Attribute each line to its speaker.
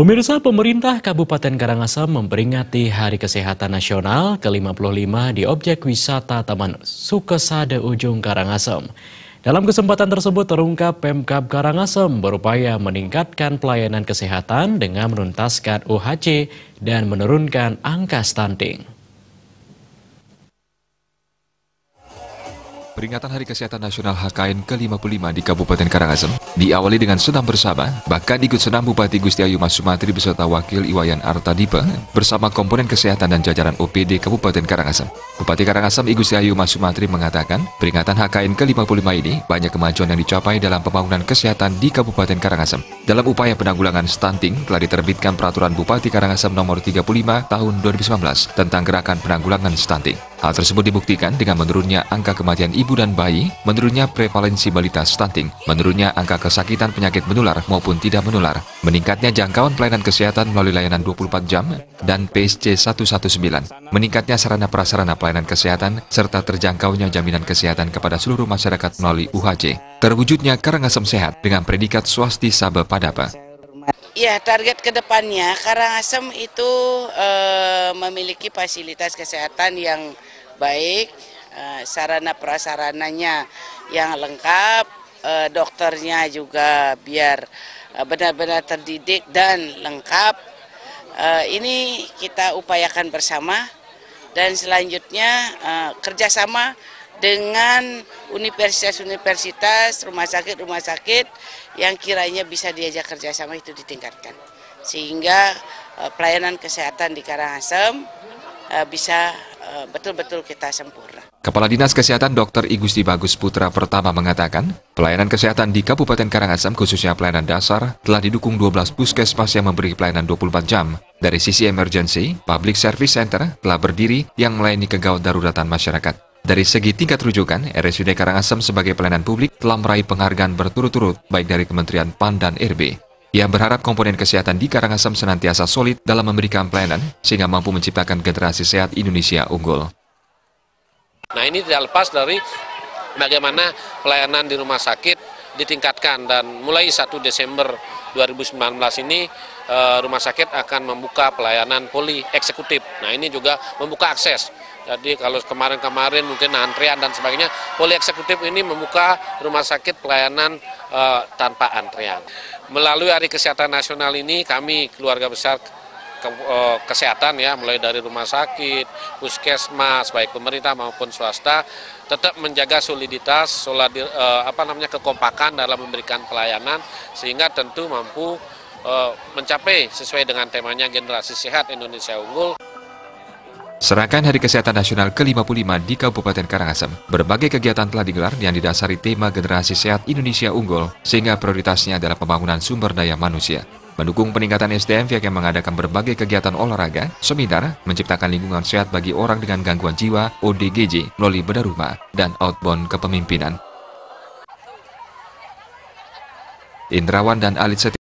Speaker 1: Pemirsa pemerintah Kabupaten Karangasem memperingati Hari Kesehatan Nasional ke-55 di objek wisata Taman Sukesade Ujung Karangasem. Dalam kesempatan tersebut terungkap Pemkab Karangasem berupaya meningkatkan pelayanan kesehatan dengan menuntaskan UHC dan menurunkan angka stunting.
Speaker 2: Peringatan Hari Kesehatan Nasional HKN ke-55 di Kabupaten Karangasem diawali dengan senam bersama, bahkan ikut senam Bupati Gusti Ayu Mas Sumatri beserta Wakil Iwayan Dipe bersama komponen kesehatan dan jajaran OPD Kabupaten Karangasem. Bupati Karangasem I Gusti Ayu Mas Sumatri mengatakan, peringatan HKN ke-55 ini banyak kemajuan yang dicapai dalam pembangunan kesehatan di Kabupaten Karangasem. Dalam upaya penanggulangan stunting telah diterbitkan peraturan Bupati Karangasem nomor 35 tahun 2019 tentang gerakan penanggulangan stunting. Hal tersebut dibuktikan dengan menurunnya angka kematian ibu dan bayi, menurunnya prevalensi balita stunting, menurunnya angka kesakitan penyakit menular maupun tidak menular, meningkatnya jangkauan pelayanan kesehatan melalui layanan 24 jam dan PSC 119, meningkatnya sarana prasarana pelayanan kesehatan serta terjangkaunya jaminan kesehatan kepada seluruh masyarakat melalui UHC. Terwujudnya Karangasem Sehat dengan predikat swasti sabe Padapa.
Speaker 3: Ya, target kedepannya Karangasem itu e, memiliki fasilitas kesehatan yang baik, e, sarana prasarananya yang lengkap, e, dokternya juga biar benar-benar terdidik dan lengkap. E, ini kita upayakan bersama dan selanjutnya e, kerjasama dengan universitas-universitas, rumah sakit-rumah sakit yang kiranya bisa diajak kerjasama itu ditingkatkan. Sehingga eh, pelayanan kesehatan di Karangasem eh, bisa eh, betul-betul kita sempurna.
Speaker 2: Kepala Dinas Kesehatan Dr. Igusti Bagus Putra Pertama mengatakan, pelayanan kesehatan di Kabupaten Karangasem khususnya pelayanan dasar telah didukung 12 puskesmas yang memberi pelayanan 24 jam. Dari sisi emergency, public service center telah berdiri yang melayani kegawat daruratan masyarakat. Dari segi tingkat rujukan, RSUD Karangasem sebagai pelayanan publik telah meraih penghargaan berturut-turut baik dari Kementerian PAN dan RB. Ia berharap komponen kesehatan di Karangasem senantiasa solid dalam memberikan pelayanan sehingga mampu menciptakan generasi sehat Indonesia unggul.
Speaker 4: Nah ini tidak lepas dari bagaimana pelayanan di rumah sakit ditingkatkan dan mulai 1 Desember 2019 ini eh, rumah sakit akan membuka pelayanan poli eksekutif. Nah ini juga membuka akses jadi kalau kemarin-kemarin mungkin antrian dan sebagainya, Poli eksekutif ini membuka rumah sakit pelayanan e, tanpa antrian. Melalui Hari Kesehatan Nasional ini kami keluarga besar ke, e, kesehatan ya, mulai dari rumah sakit, puskesmas baik pemerintah maupun swasta tetap menjaga soliditas, soladir, e, eh, apa namanya kekompakan dalam memberikan pelayanan sehingga tentu mampu mencapai sesuai dengan temanya generasi sehat Indonesia unggul.
Speaker 2: Serangkaian Hari Kesehatan Nasional ke-55 di Kabupaten Karangasem, berbagai kegiatan telah digelar yang didasari tema generasi sehat Indonesia unggul, sehingga prioritasnya adalah pembangunan sumber daya manusia. Mendukung peningkatan SDM pihak yang mengadakan berbagai kegiatan olahraga, seminar, menciptakan lingkungan sehat bagi orang dengan gangguan jiwa, ODGJ, melalui bedah rumah, dan outbound kepemimpinan. Indrawan dan Alit Seti